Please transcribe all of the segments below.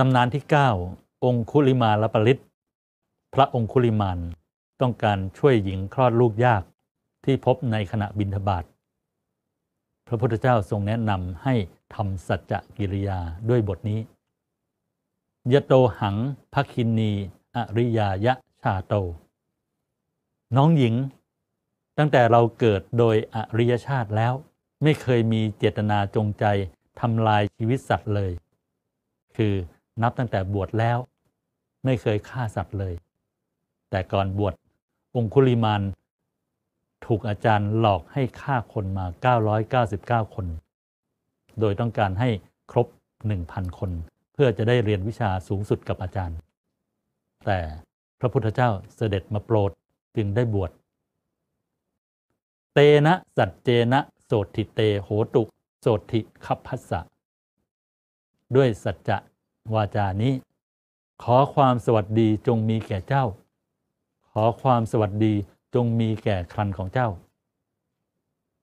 ตำนานที่ 9 องคุลิมาลปริต พระองคุลิมานต้องการช่วยหญิงคลอดลูกยากที่พบในขณะบินทบาทพระพุทธเจ้าทรงแนะนำให้ทำสัจจกิริยาด้วยบทนี้ ยโตหังภคินีอริยายะชาโต น้องหญิงตั้งแต่เราเกิดโดยอริยชาติแล้วไม่เคยมีเจตนาจงใจทำลายชีวิตสัตว์เลย คือนับตั้งแต่บวชแล้วไม่เคยฆ่าสัตว์เลย แต่ก่อนบวชองคุลิมานถูกอาจารย์หลอกให้ฆ่าคนมา 999 คน โดยต้องการให้ครบ 1,000 คน เพื่อจะได้เรียนวิชาสูงสุดกับอาจารย์ แต่พระพุทธเจ้าเสด็จมาโปรดจึงได้บวช เตนะสัจเจนะโสติเตโหตุโสติขับพัสสะด้วยสัจจะวาจานี้ ขอความสวัสดีจงมีแก่เจ้า ขอความสวัสดีจงมีแก่ครันของเจ้า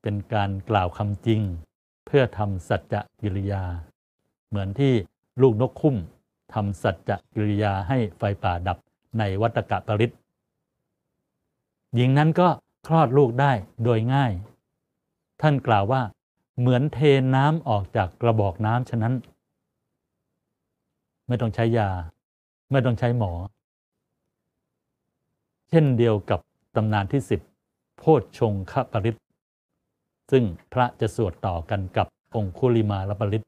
เป็นการกล่าวคำจริงเพื่อทำสัจจะกิริยา เหมือนที่ลูกนกคุ้มทำสัจจะกิริยาให้ไฟป่าดับในวัตกะปริศหญิงนั้นก็คลอดลูกได้โดยง่าย ท่านกล่าวว่า เหมือนเทน้ำออกจากกระบอกน้ำฉะนั้นไม่ต้องใช้ยา ไม่ต้องใช้หมอ เช่นเดียวกับตำนานที่สิบโพชชงคปริศซึ่งพระจะสวดต่อกันกับองคุลิมาลปริศ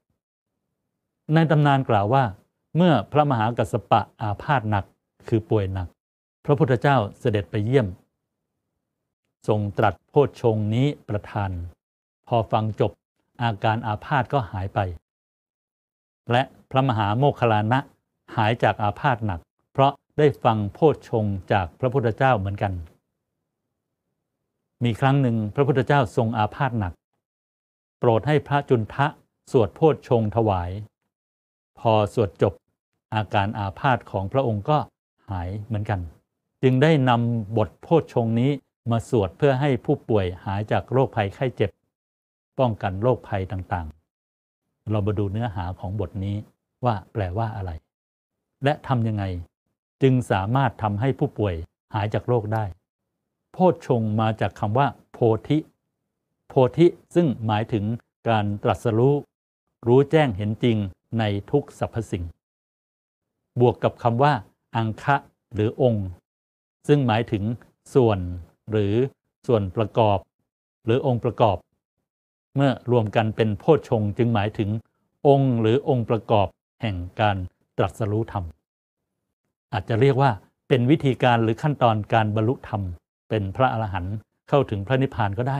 ในตำนานกล่าวว่า เมื่อพระมหากัสปะอาพาธหนักคือป่วยหนัก พระพุทธเจ้าเสด็จไปเยี่ยม ทรงตรัสโพชชงนี้ประทาน พอฟังจบอาการอาพาธก็หายไปและพระมหาโมคคลานะ หายจากอาพาธหนัก เพราะได้ฟังโพชฌงจากพระพุทธเจ้าเหมือนกัน มีครั้งหนึ่งพระพุทธเจ้าทรงอาพาธหนัก โปรดให้พระจุนทะสวดโพชฌงถวาย พอสวดจบอาการอาพาธของพระองค์ก็หายเหมือนกัน จึงได้นำบทโพชฌงนี้มาสวดเพื่อให้ผู้ป่วยหายจากโรคภัยไข้เจ็บ ป้องกันโรคภัยต่างๆเรามาดูเนื้อหาของบทนี้ว่าแปลว่าอะไร และทำยังไง จึงสามารถทำให้ผู้ป่วยหายจากโรคได้ โพชฌงมาจากคำว่าโพธิโพธิซึ่งหมายถึงการตรัสรู้ รู้แจ้งเห็นจริงในทุกสรรพสิ่ง บวกกับคำว่าอังคะ หรือองค์ ซึ่งหมายถึงส่วน หรือส่วนประกอบ หรือองค์ประกอบเมื่อรวมกันเป็นโพชฌงจึงหมายถึงองค์หรือองค์ประกอบแห่งการตรัสรู้ธรรม อาจจะเรียกว่าเป็นวิธีการหรือขั้นตอนการบรรลุธรรมเป็นพระอรหันต์เข้าถึงพระนิพพานก็ได้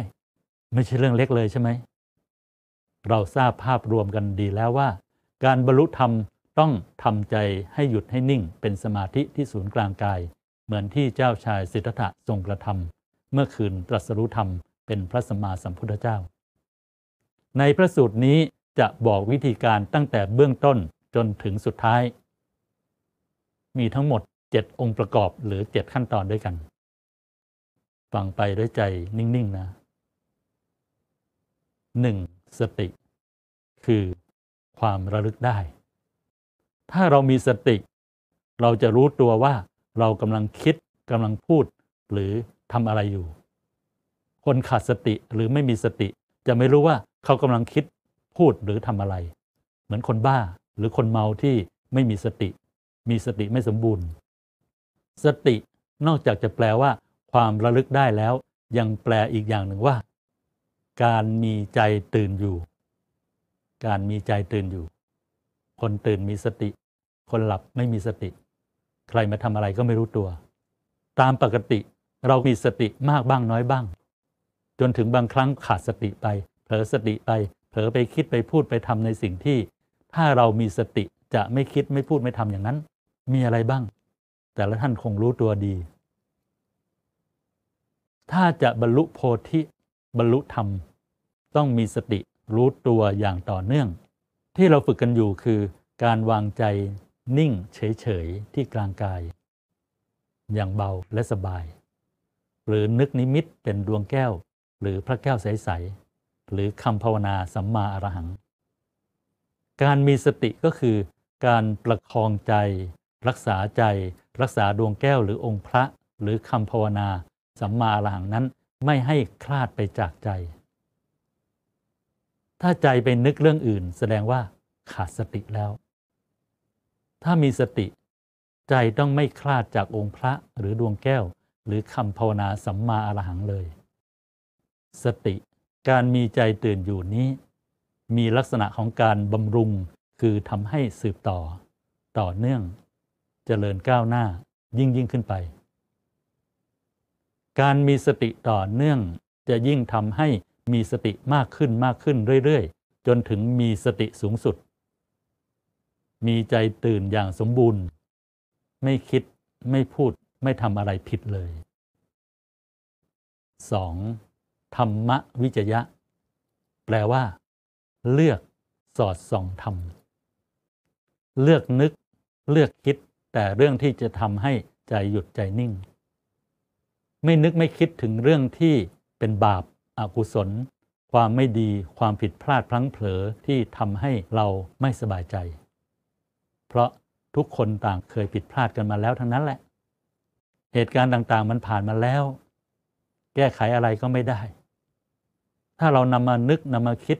ไม่ใช่เรื่องเล็กเลยใช่ไหมเราทราบภาพรวมกันดีแล้วว่าการบรรลุธรรมต้องทำใจให้หยุดให้นิ่ง เป็นสมาธิที่ศูนย์กลางกาย เหมือนที่เจ้าชายสิทธัตถะทรงกระทำเมื่อคืนตรัสรู้ธรรม เป็นพระสัมมาสัมพุทธเจ้าในพระสูตรนี้จะบอกวิธีการตั้งแต่เบื้องต้นจนถึงสุดท้าย มีทั้งหมด 7 องค์ประกอบหรือ 7 ขั้นตอนด้วยกัน ฟังไปด้วยใจนิ่ง ๆ นะ 1. สติ คือความระลึกได้ ถ้าเรามีสติ เราจะรู้ตัวว่า เรากำลังคิดกำลังพูด หรือทำอะไรอยู่ คนขาดสติหรือไม่มีสติจะไม่รู้ว่าเขากำลังคิดพูดหรือทำอะไร เหมือนคนบ้า หรือคนเมาที่ไม่มีสติ มีสติไม่สมบูรณ์ สตินอกจากจะแปลว่า ความระลึกได้แล้ว ยังแปลอีกอย่างหนึ่งว่า การมีใจตื่นอยู่ การมีใจตื่นอยู่ คนตื่นมีสติ คนหลับไม่มีสติ ใครมาทำอะไรก็ไม่รู้ตัว ตามปกติเรามีสติมากบ้างน้อยบ้าง จนถึงบางครั้งขาดสติไปเผลอสติไปเผลอไปคิดไปพูดไปทำในสิ่งที่ ถ้าเรามีสติจะไม่คิดไม่พูดไม่ทำอย่างนั้น มีอะไรบ้าง แต่ละท่านคงรู้ตัวดี ถ้าจะบรรลุโพธิ บรรลุธรรม ต้องมีสติรู้ตัวอย่างต่อเนื่อง ที่เราฝึกกันอยู่คือการวางใจนิ่งเฉย ๆ ที่กลางกาย อย่างเบาและสบาย หรือนึกนิมิตเป็นดวงแก้ว หรือพระแก้วใส ๆหรือคำภาวนาสัมมาอรหัง การมีสติก็คือการประคองใจ รักษาใจ รักษาดวงแก้วหรือองค์พระ หรือคำภาวนาสัมมาอรหังนั้นไม่ให้คลาดไปจากใจ ถ้าใจไปนึกเรื่องอื่น แสดงว่า ขาดสติแล้ว ถ้ามีสติ ใจต้องไม่คลาดจากองค์พระหรือดวงแก้ว หรือคำภาวนาสัมมาอรหังเลย สติการมีใจตื่นอยู่นี้ มีลักษณะของการบำรุงคือทำให้สืบต่อ ต่อเนื่องจเจริญก้าวหน้ายิ่งยิ่งขึ้นไป การมีสติต่อเนื่องจะยิ่งทำให้มีสติมากขึ้นมากขึ้นเรื่อยๆ จนถึงมีสติสูงสุด มีใจตื่นอย่างสมบูรณ์ ไม่คิดไม่พูดไม่ทำอะไรผิดเลย 2. ธรรมวิจยะแปลว่า เลือกสอดส่องธรรม เลือกนึก เลือกคิด แต่เรื่องที่จะทำให้ใจหยุดใจนิ่ง ไม่นึกไม่คิดถึงเรื่องที่เป็นบาปอากุศล ความไม่ดีความผิดพลาดพลั้งเผลอที่ทำให้เราไม่สบายใจ เพราะทุกคนต่างเคยผิดพลาดกันมาแล้ว ทั้งนั้นแหละ เหตุการณ์ต่างๆมันผ่านมาแล้ว แก้ไขอะไรก็ไม่ได้ถ้าเรานำมานึก นำมาคิด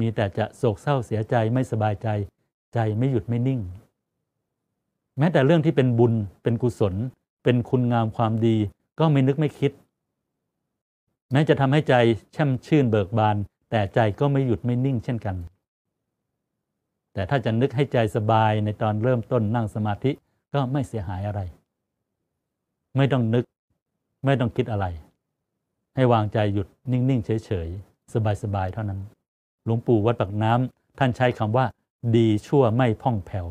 มีแต่จะโศกเศร้าเสียใจ ไม่สบายใจ ใจไม่หยุดไม่นิ่ง แม้แต่เรื่องที่เป็นบุญ เป็นกุศล เป็นคุณงามความดีก็ไม่นึกไม่คิด แม้จะทำให้ใจแช่มชื่นเบิกบาน แต่ใจก็ไม่หยุดไม่นิ่งเช่นกัน แต่ถ้าจะนึกให้ใจสบายในตอนเริ่มต้นนั่งสมาธิก็ไม่เสียหายอะไร ไม่ต้องนึก ไม่ต้องคิดอะไร ให้วางใจหยุดนิ่งๆเฉยๆสบาย ๆ เท่านั้น หลวงปู่วัดปากน้ำ ท่านใช้คำว่า ดีชั่วไม่พ่องแผ่ว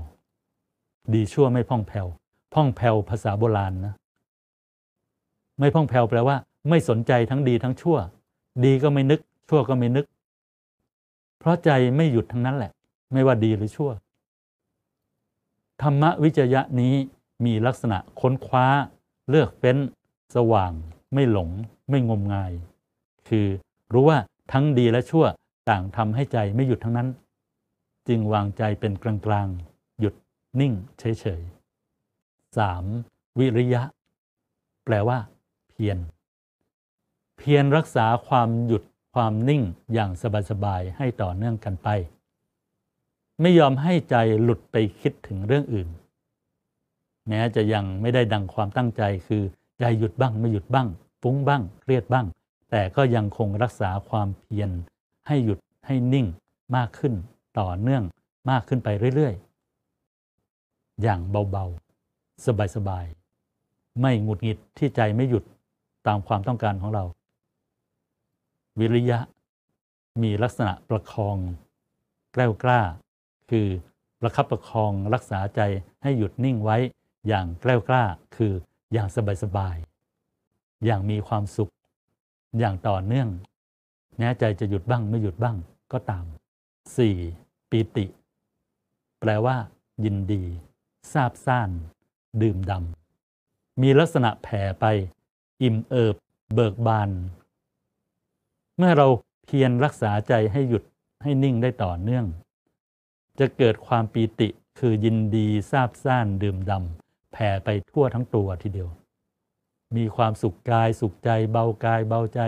ดีชั่วไม่พ่องแผ่วพ่องแผ่วภาษาโบราณนะไม่พ่องแผ่วแปลว่า ไม่สนใจทั้งดีทั้งชั่ว ดีก็ไม่นึกชั่วก็ไม่นึก เพราะใจไม่หยุดทั้งนั้นแหละ ไม่ว่าดีหรือชั่ว ธรรมวิจยะนี้มีลักษณะค้นคว้า เลือกเฟ้น สว่าง ไม่หลง ไม่งมงาย คือ รู้ว่าทั้งดีและชั่วต่างทำให้ใจไม่หยุดทั้งนั้นจึงวางใจเป็นกลางๆหยุดนิ่งเฉยๆมวิริยะ แปลว่า เพียรเพียรรักษาความหยุดความนิ่งอย่างสบายๆให้ต่อเนื่องกันไป ไม่ยอมให้ใจหลุดไปคิดถึงเรื่องอื่น แม้จะยังไม่ได้ดังความตั้งใจ คือใจหยุดบ้าง ไม่หยุดบ้างฟุ้งบ้างเครียดบ้างแต่ก็ยังคงรักษาความเพียรให้หยุดให้นิ่งมากขึ้นต่อเนื่องมากขึ้นไปเรื่อยๆ อย่างเบาๆ สบายๆ ไม่หงุดหงิดที่ใจไม่หยุดตามความต้องการของเรา วิริยะ มีลักษณะประคอง แกล้วกล้า คือประคับประคองรักษาใจให้หยุดนิ่งไว้อย่างแกล้วกล้าคืออย่างสบาย ๆ อย่างมีความสุขอย่างต่อเนื่อง แน่ใจจะหยุดบ้างไม่หยุดบ้างก็ตาม 4. ปีติ แปลว่า ยินดีซาบซ่าน ดื่มดำ มีลักษณะแผ่ไปอิ่มเอิบเบิกบาน เมื่อเราเพียรรักษาใจให้หยุดให้นิ่งได้ต่อเนื่อง จะเกิดความปีติคือยินดีซาบซ่าน ดื่มดำ แผ่ไปทั่วทั้งตัวทีเดียวมีความสุขกายสุขใจเบากายเบาใจ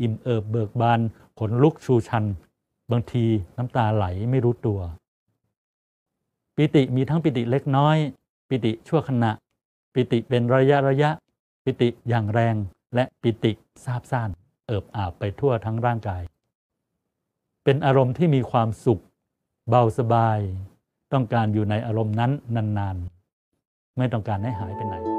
อิ่มเอิบเบิกบานขนลุกชูชัน บางทีน้ำตาไหลไม่รู้ตัว ปิติมีทั้งปิติเล็กน้อย ปิติชั่วขณะ ปิติเป็นระยะระยะ ปิติอย่างแรงและปิติซาบซ่านเอิบอาบไปทั่วทั้งร่างกาย เป็นอารมณ์ที่มีความสุข เบาสบาย ต้องการอยู่ในอารมณ์นั้นนานๆไม่ต้องการให้หายไปไหน